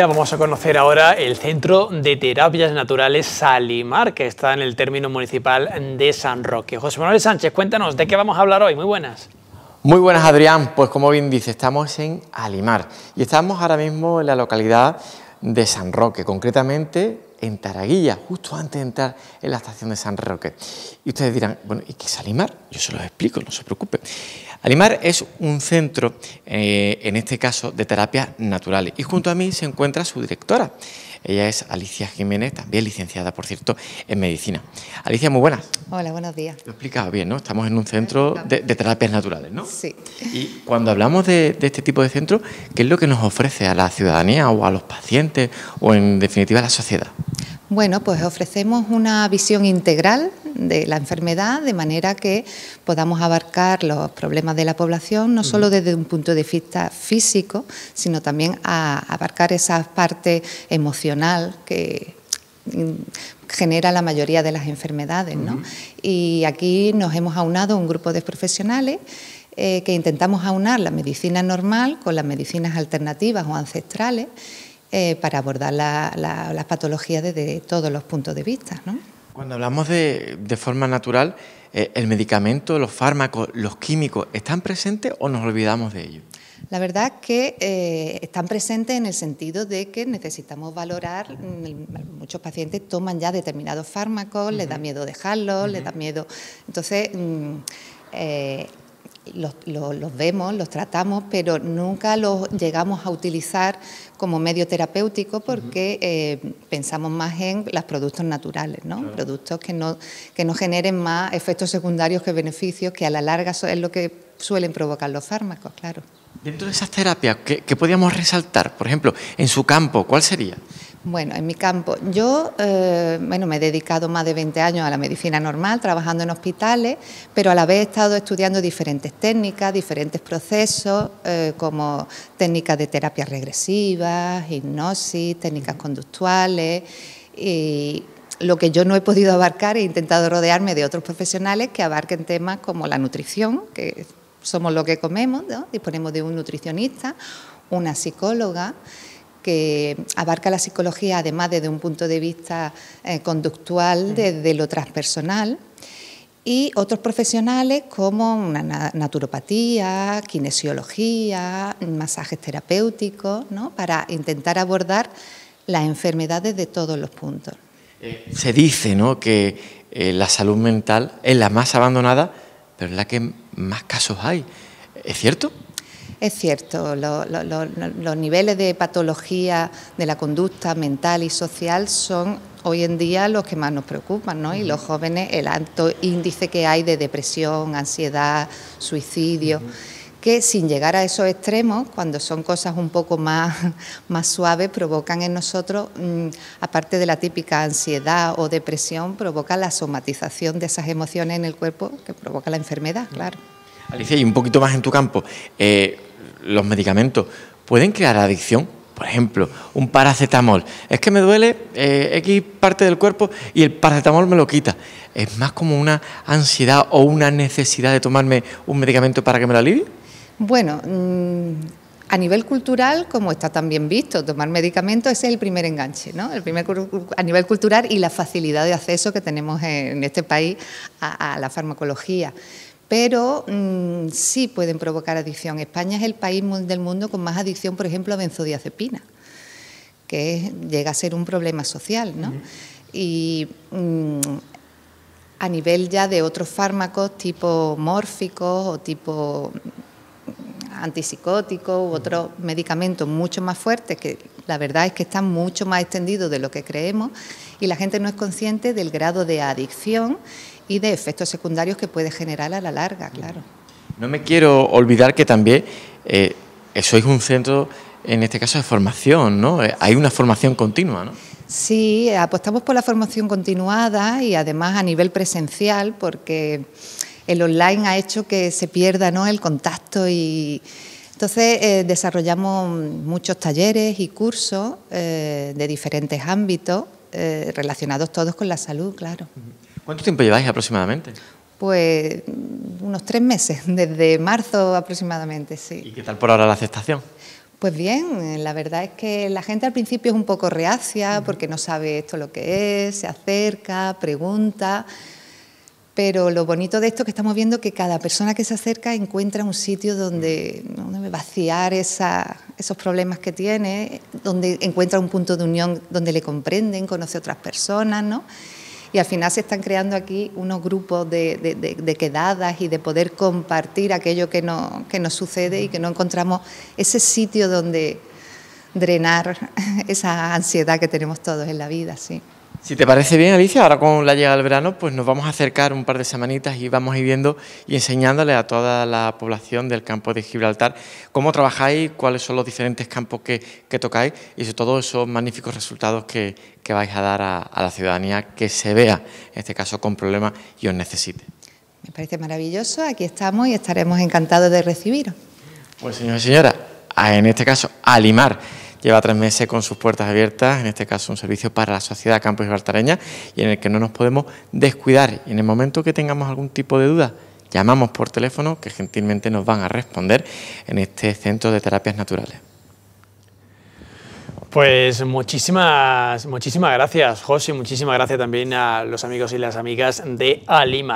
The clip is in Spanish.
Vamos a conocer ahora el Centro de Terapias Naturales Salimar, que está en el término municipal de San Roque. José Manuel Sánchez, cuéntanos, ¿de qué vamos a hablar hoy? Muy buenas. Muy buenas, Adrián. Pues como bien dice, estamos en Alimar y estamos ahora mismo en la localidad de San Roque, concretamente en Taraguilla, justo antes de entrar en la estación de San Roque. Y ustedes dirán, bueno, ¿y qué es Alimar? Yo se los explico, no se preocupe. Alimar es un centro, eh, en este caso, de terapias naturales. Y junto a mí se encuentra su directora, ella es Alicia Jiménez, también licenciada, por cierto, en medicina. Alicia, muy buenas. Hola, buenos días. Lo he explicado bien, ¿no? Estamos en un centro de, terapias naturales, ¿no? Sí. Y cuando hablamos de, de este tipo de centro, ¿qué es lo que nos ofrece a la ciudadanía o a los pacientes o, en definitiva, a la sociedad? Bueno, pues ofrecemos una visión integral de la enfermedad de manera que podamos abarcar los problemas de la población, no solo desde un punto de vista físico, sino también a abarcar esa parte emocional que mm, genera la mayoría de las enfermedades. Y aquí nos hemos aunado un grupo de profesionales eh, que intentamos aunar la medicina normal con las medicinas alternativas o ancestrales eh, para abordar las patologías desde todos los puntos de vista. Cuando hablamos de, forma natural, eh, ¿el medicamento, los fármacos, los químicos están presentes o nos olvidamos de ellos? La verdad es que eh, están presentes en el sentido de que necesitamos valorar, mm, muchos pacientes toman ya determinados fármacos, les da miedo dejarlos, les da miedo... Entonces, mm, los, vemos, los tratamos, pero nunca los llegamos a utilizar como medio terapéutico porque eh, pensamos más en los productos naturales, ¿no? productos que no, que no generen más efectos secundarios que beneficios, que a la larga es lo que suelen provocar los fármacos, claro. Dentro de esas terapias, ¿qué, qué podíamos resaltar? Por ejemplo, en su campo, ¿cuál sería? Bueno, en mi campo, yo eh, bueno, me he dedicado más de 20 años a la medicina normal, trabajando en hospitales, pero a la vez he estado estudiando diferentes técnicas, diferentes procesos, eh, como técnicas de terapias regresivas, hipnosis, técnicas conductuales. Y lo que yo no he podido abarcar, he intentado rodearme de otros profesionales que abarquen temas como la nutrición, que somos lo que comemos, disponemos de un nutricionista, una psicóloga que abarca la psicología además desde un punto de vista eh, conductual, desde lo transpersonal, y otros profesionales como naturopatía, kinesiología, masajes terapéuticos, ¿no? para intentar abordar las enfermedades de todos los puntos. Eh, se dice que eh, la salud mental es la más abandonada, pero es la que más casos hay. ¿Es cierto? Es cierto, los niveles de patología de la conducta mental y social son hoy en día los que más nos preocupan, ¿no? Y los jóvenes, el alto índice que hay de depresión, ansiedad, suicidio. que sin llegar a esos extremos, cuando son cosas un poco más, más suaves, provocan en nosotros, mm, aparte de la típica ansiedad o depresión, provoca la somatización de esas emociones en el cuerpo que provoca la enfermedad, claro. Alicia, y un poquito más en tu campo, eh, los medicamentos pueden crear adicción. Por ejemplo, un paracetamol. Es que me duele eh, X parte del cuerpo y el paracetamol me lo quita. ¿Es más como una ansiedad o una necesidad de tomarme un medicamento para que me lo alivie? Bueno, mm, a nivel cultural, como está también visto, tomar medicamentos es el primer enganche, ¿no? El primer a nivel cultural y la facilidad de acceso que tenemos en este país a, a la farmacología pero mm, sí pueden provocar adicción. España es el país del mundo con más adicción, por ejemplo, a benzodiazepina, que llega a ser un problema social, ¿no? Y mm, a nivel ya de otros fármacos tipo mórficos o tipo mm, antipsicóticos u otros medicamentos mucho más fuertes que la verdad es que está mucho más extendido de lo que creemos y la gente no es consciente del grado de adicción y de efectos secundarios que puede generar a la larga, claro. No me quiero olvidar que también eh, sois un centro, en este caso, de formación, ¿no? Eh, hay una formación continua, ¿no? Sí, apostamos por la formación continuada y además a nivel presencial, porque el online ha hecho que se pierda ¿no? el contacto y, entonces eh, desarrollamos muchos talleres y cursos eh, de diferentes ámbitos eh, relacionados todos con la salud, claro. ¿Cuánto tiempo lleváis aproximadamente? Pues unos tres meses, desde marzo aproximadamente, sí. ¿Y qué tal por ahora la aceptación? Pues bien, la verdad es que la gente al principio es un poco reacia porque no sabe esto lo que es, se acerca, pregunta. Pero lo bonito de esto es que estamos viendo que cada persona que se acerca encuentra un sitio donde, vaciar esos problemas que tiene, donde encuentra un punto de unión donde le comprenden, conoce otras personas, ¿no? Y al final se están creando aquí unos grupos de, quedadas y de poder compartir aquello que, no, que nos sucede y que no encontramos ese sitio donde drenar esa ansiedad que tenemos todos en la vida, sí. Si te parece bien, Alicia, ahora con la llegada del verano, pues nos vamos a acercar un par de semanitas y vamos a ir viendo y enseñándole a toda la población del campo de Gibraltar cómo trabajáis, cuáles son los diferentes campos que, tocáis y sobre todo esos magníficos resultados que, vais a dar a, la ciudadanía que se vea, en este caso, con problemas y os necesite. Me parece maravilloso, aquí estamos y estaremos encantados de recibiros. Pues señor, y en este caso, Alimar Lleva tres meses con sus puertas abiertas, en este caso un servicio para la sociedad Campos Bartareña, y en el que no nos podemos descuidar. Y en el momento que tengamos algún tipo de duda, llamamos por teléfono que gentilmente nos van a responder en este centro de terapias naturales. Pues muchísimas, muchísimas gracias, José, muchísimas gracias también a los amigos y las amigas de Alima.